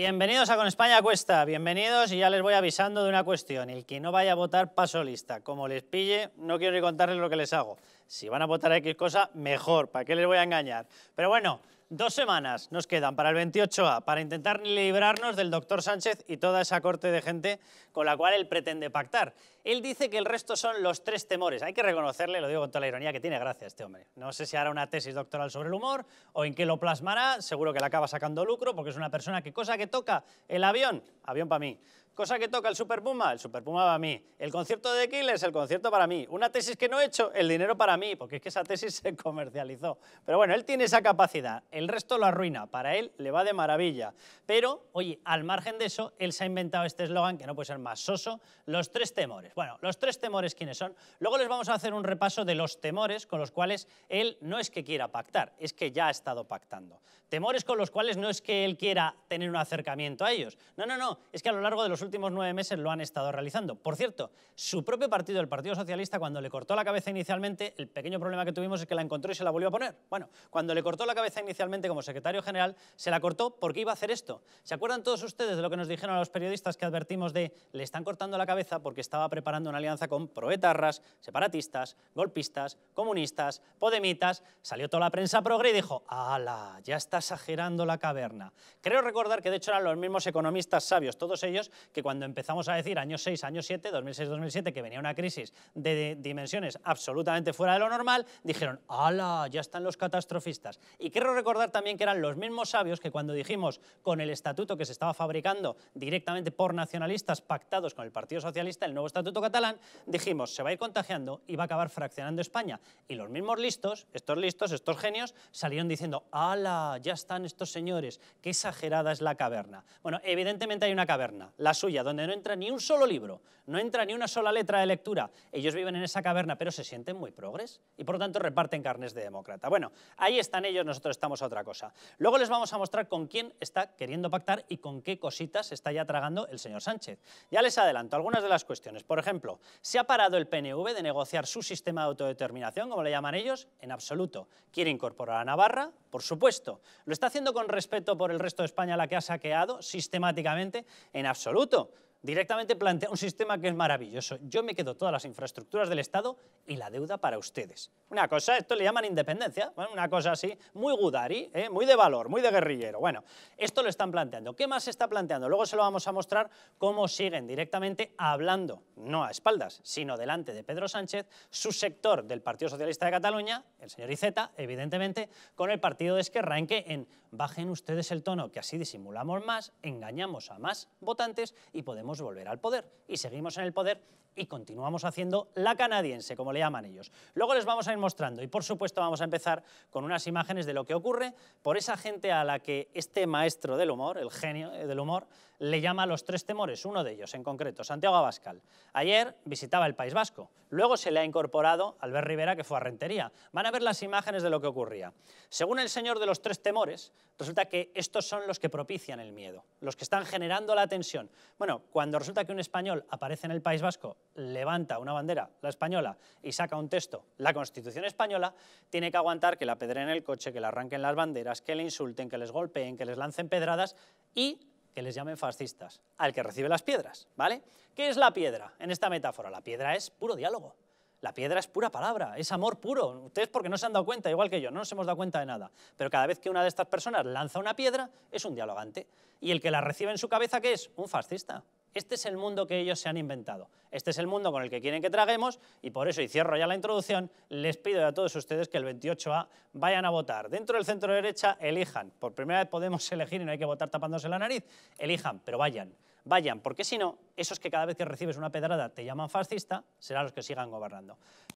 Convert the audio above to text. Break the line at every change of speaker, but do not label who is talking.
Bienvenidos a Con España Cuesta, bienvenidos y ya les voy avisando de una cuestión, el que no vaya a votar paso lista, como les pille no quiero ni contarles lo que les hago, si van a votar a X cosa mejor, ¿para qué les voy a engañar? Pero bueno, Dos semanas nos quedan para el 28A, para intentar librarnos del doctor Sánchez y toda esa corte de gente con la cual él pretende pactar. Él dice que el resto son los tres temores. Hay que reconocerle, lo digo con toda la ironía, que tiene gracias este hombre. No sé si hará una tesis doctoral sobre el humor o en qué lo plasmará. Seguro que le acaba sacando lucro porque es una persona que cosa que toca el avión, avión para mí, cosa que toca el Super Puma, el Super Puma a mí, el concierto de es el concierto para mí, una tesis que no he hecho, el dinero para mí, porque es que esa tesis se comercializó. Pero bueno, él tiene esa capacidad, el resto lo arruina, para él le va de maravilla. Pero, oye, al margen de eso, él se ha inventado este eslogan que no puede ser más soso, los tres temores. Bueno, los tres temores, ¿quiénes son? Luego les vamos a hacer un repaso de los temores con los cuales él no es que quiera pactar, es que ya ha estado pactando. Temores con los cuales no es que él quiera tener un acercamiento a ellos. No, no, no, es que a lo largo de los últimos nueve meses lo han estado realizando. Por cierto, su propio partido, el Partido Socialista, cuando le cortó la cabeza inicialmente, el pequeño problema que tuvimos es que la encontró y se la volvió a poner. Bueno, cuando le cortó la cabeza inicialmente como secretario general, se la cortó porque iba a hacer esto. ¿Se acuerdan todos ustedes de lo que nos dijeron a los periodistas que advertimos de le están cortando la cabeza porque estaba preparando una alianza con proetarras, separatistas, golpistas, comunistas, podemitas? Salió toda la prensa progre y dijo, ala, ya está exagerando la caverna. Creo recordar que de hecho eran los mismos economistas sabios, todos ellos, que cuando empezamos a decir años 6, años 7, 2006-2007, que venía una crisis de dimensiones absolutamente fuera de lo normal, dijeron, ala, Ya están los catastrofistas. Y quiero recordar también que eran los mismos sabios que cuando dijimos con el estatuto que se estaba fabricando directamente por nacionalistas pactados con el Partido Socialista, el nuevo estatuto catalán, dijimos, se va a ir contagiando y va a acabar fraccionando España. Y los mismos listos, estos listos, estos genios, salieron diciendo, ¡hala! Ya están estos señores, qué exagerada es la caverna. Bueno, evidentemente hay una caverna. la suya, donde no entra ni un solo libro, no entra ni una sola letra de lectura. Ellos viven en esa caverna, pero se sienten muy progres y por lo tanto reparten carnes de demócrata. Bueno, ahí están ellos, nosotros estamos a otra cosa. Luego les vamos a mostrar con quién está queriendo pactar y con qué cositas está ya tragando el señor Sánchez. Ya les adelanto algunas de las cuestiones. Por ejemplo, ¿se ha parado el PNV de negociar su sistema de autodeterminación, como le llaman ellos? En absoluto. ¿Quiere incorporar a Navarra? Por supuesto. ¿Lo está haciendo con respeto por el resto de España, la que ha saqueado sistemáticamente? En absoluto absoluto. Directamente plantea un sistema que es maravilloso. Yo me quedo todas las infraestructuras del Estado y la deuda para ustedes. Una cosa, esto le llaman independencia, bueno, una cosa así, muy gudari, ¿eh? muy de valor, muy de guerrillero. Bueno, esto lo están planteando. ¿Qué más se está planteando? Luego se lo vamos a mostrar cómo siguen directamente hablando, no a espaldas, sino delante de Pedro Sánchez, su sector del Partido Socialista de Cataluña, el señor Iceta, evidentemente, con el partido de Esquerra, en que en bajen ustedes el tono, que así disimulamos más, engañamos a más votantes y podemos volver al poder. Y seguimos en el poder y continuamos haciendo la canadiense, como le llaman ellos. Luego les vamos a ir mostrando y por supuesto vamos a empezar con unas imágenes de lo que ocurre por esa gente a la que este maestro del humor, el genio eh, del humor, le llama los tres temores, uno de ellos en concreto, Santiago Abascal. Ayer visitaba el País Vasco, luego se le ha incorporado Albert Rivera que fue a Rentería. Van a ver las imágenes de lo que ocurría. Según el señor de los tres temores, resulta que estos son los que propician el miedo, los que están generando la tensión. Bueno, cuando resulta que un español aparece en el País Vasco, levanta una bandera, la española, y saca un texto, la Constitución española, tiene que aguantar que la pedreen el coche, que le arranquen las banderas, que le insulten, que les golpeen, que les lancen pedradas y que les llamen fascistas, al que recibe las piedras, ¿vale? ¿Qué es la piedra en esta metáfora? La piedra es puro diálogo. La piedra es pura palabra, es amor puro. Ustedes porque no se han dado cuenta, igual que yo, no nos hemos dado cuenta de nada. Pero cada vez que una de estas personas lanza una piedra, es un dialogante. Y el que la recibe en su cabeza, ¿qué es? Un fascista. Este es el mundo que ellos se han inventado. Este es el mundo con el que quieren que traguemos y por eso, y cierro ya la introducción, les pido a todos ustedes que el 28A vayan a votar. Dentro del centro derecha elijan. Por primera vez podemos elegir y no hay que votar tapándose la nariz. Elijan, pero vayan. Vayan, porque si no, esos que cada vez que recibes una pedrada te llaman fascista, serán los que sigan gobernando.